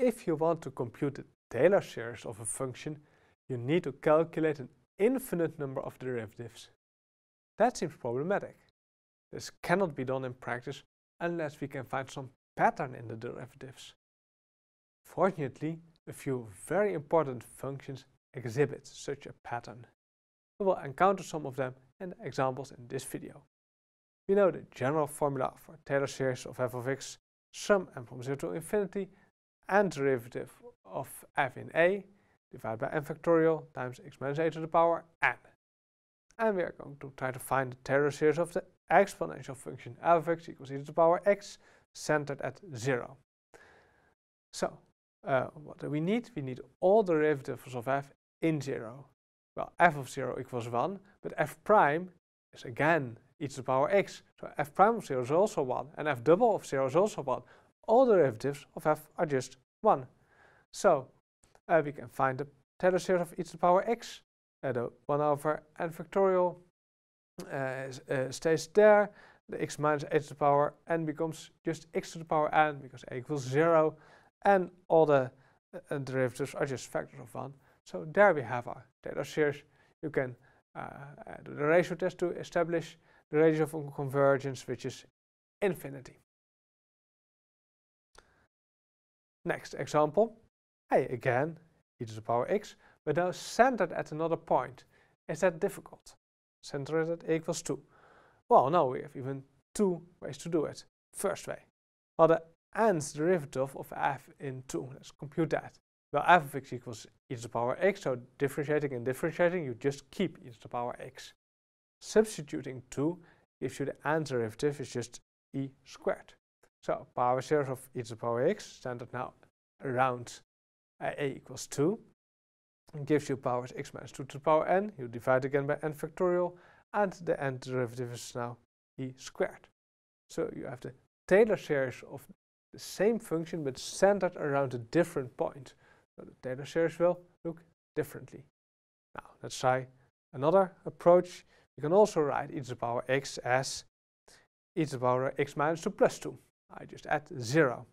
If you want to compute the Taylor series of a function, you need to calculate an infinite number of derivatives. That seems problematic. This cannot be done in practice unless we can find some pattern in the derivatives. Fortunately, a few very important functions exhibit such a pattern. We will encounter some of them in the examples in this video. We know the general formula for Taylor series of f of x, sum m from 0 to infinity, and derivative of f in a divided by n factorial times minus a to the power n. And we are going to try to find the Taylor series of the exponential function f of x equals e to the power x centered at 0. So, uh, what do we need? We need all derivatives of f in 0. Well, f of 0 equals 1, but f prime is again e to the power x. So f prime of 0 is also 1, and f double of 0 is also 1 all the derivatives of f are just 1. So uh, we can find the series of e to the power x, uh, the 1 over n factorial uh, uh, stays there, the x minus a to the power n becomes just x to the power n because a equals 0, and all the uh, derivatives are just factors of 1. So there we have our Taylor series. You can uh, do the ratio test to establish the radius of convergence, which is infinity. Next example, I again, e to the power x, but now centered at another point. Is that difficult? Centered at a equals 2. Well, now we have even two ways to do it. First way, well, the nth derivative of f in 2. Let's compute that. Well, f of x equals e to the power x, so differentiating and differentiating, you just keep e to the power x. Substituting 2 gives you the nth derivative is just e squared. So power series of e to the power x standard now around uh, a equals 2 gives you power x minus 2 to the power n. You divide again by n factorial and the n derivative is now e squared. So you have the Taylor series of the same function but centered around a different point. So the Taylor series will look differently. Now let's try another approach. You can also write e to the power x as e to the power x minus 2 plus 2. I just add 0.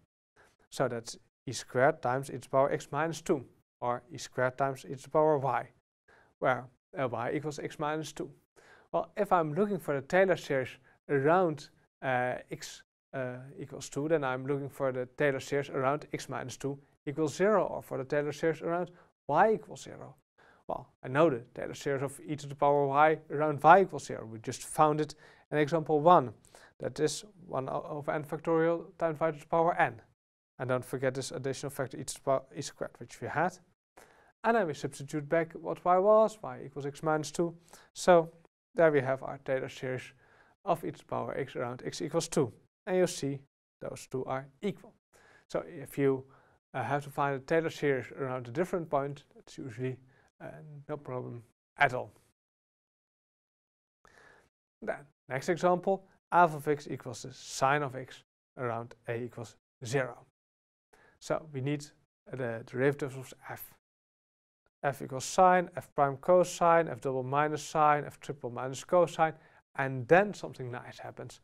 So that's e squared times e to the power x minus 2, or e squared times e to the power y, where uh, y equals x minus 2. Well, if I'm looking for the Taylor series around uh, x uh, equals 2, then I'm looking for the Taylor series around x minus 2 equals 0, or for the Taylor series around y equals 0. Well, I know that the series of e to the power y around y equals 0. We just found it in example 1. That is 1 over n factorial times y to the power n. And don't forget this additional factor e to the power e squared, which we had. And then we substitute back what y was, y equals x minus 2. So there we have our data series of e to the power x around x equals 2. And you see those two are equal. So if you uh, have to find a Taylor series around a different point, that's usually uh, no problem at all. Then, next example, f of x equals the sine of x around a equals 0. So we need the derivatives of f. f equals sine, f prime cosine, f double minus sine, f triple minus cosine, and then something nice happens.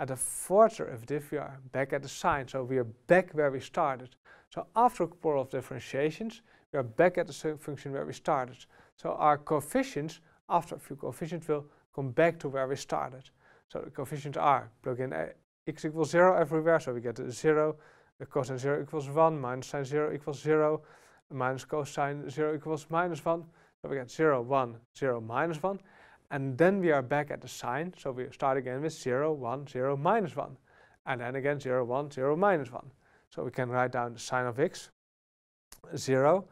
At the fourth derivative, we are back at the sine, so we are back where we started. So after a couple of differentiations, we are back at the same function where we started. So our coefficients, after a few coefficients, will come back to where we started. So the coefficients are, plug in uh, x equals 0 everywhere, so we get a 0, the cosine 0 equals 1, minus sine 0 equals 0, minus cosine 0 equals minus 1, so we get 0, 1, 0, minus 1, and then we are back at the sine. so we start again with 0, 1, 0, minus 1, and then again 0, 1, 0, minus 1. So we can write down the sine of x, 0,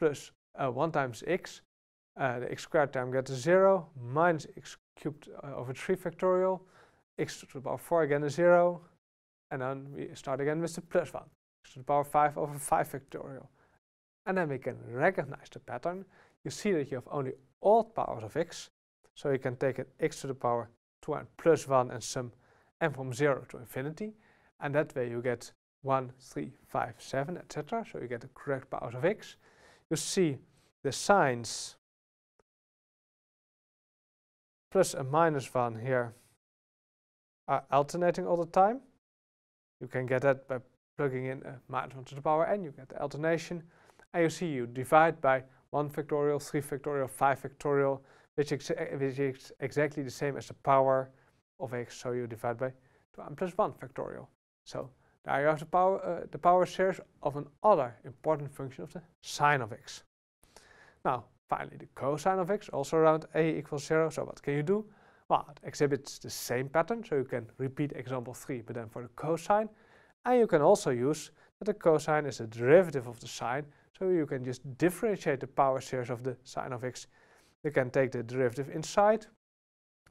plus uh, 1 times x, uh, the x squared term gets a 0, minus x cubed uh, over 3 factorial, x to the power 4 again is 0, and then we start again with the plus 1, x to the power 5 over 5 factorial. And then we can recognize the pattern. You see that you have only odd powers of x, so you can take an x to the power 2 and plus 1 and sum and from 0 to infinity, and that way you get 1, 3, 5, 7, etc. So you get the correct powers of x you see the signs plus and minus 1 here are alternating all the time. You can get that by plugging in a minus 1 to the power n, you get the alternation. And you see you divide by 1 factorial, 3 factorial, 5 factorial, which, ex which is exactly the same as the power of x, so you divide by 2n plus 1 factorial. So Diagraph the power, uh, eh, the power series of another important function of the sine of x. Now, finally, the cosine of x, also around a equals 0. So what can you do? Well, it exhibits the same pattern, so you can repeat example 3, but then for the cosine. And you can also use that the cosine is a derivative of the sine, so you can just differentiate the power series of the sine of x. You can take the derivative inside,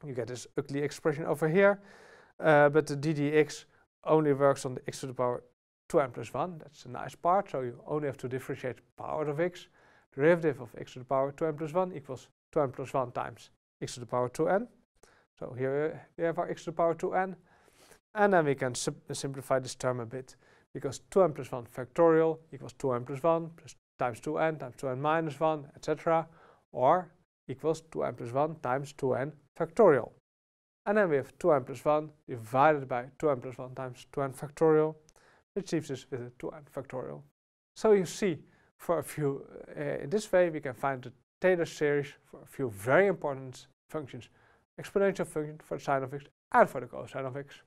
you get this ugly expression over here, uh, but the ddx only works on the x to the power 2n plus 1. That's a nice part, so you only have to differentiate power of x. Derivative of x to the power 2n plus 1 equals 2n plus 1 times x to the power 2n. So here uh, we have our x to the power 2n. And then we can simplify this term a bit, because 2n plus 1 factorial equals 2n plus 1 plus times 2n times 2n minus 1, etc. Or equals 2n plus 1 times 2n factorial. And then we have 2n plus 1 divided by 2n plus 1 times 2n factorial, which leaves us with a 2n factorial. So you see, for a few, uh, in this way we can find the Taylor series for a few very important functions. Exponential function for the sine of x and for the cosine of x.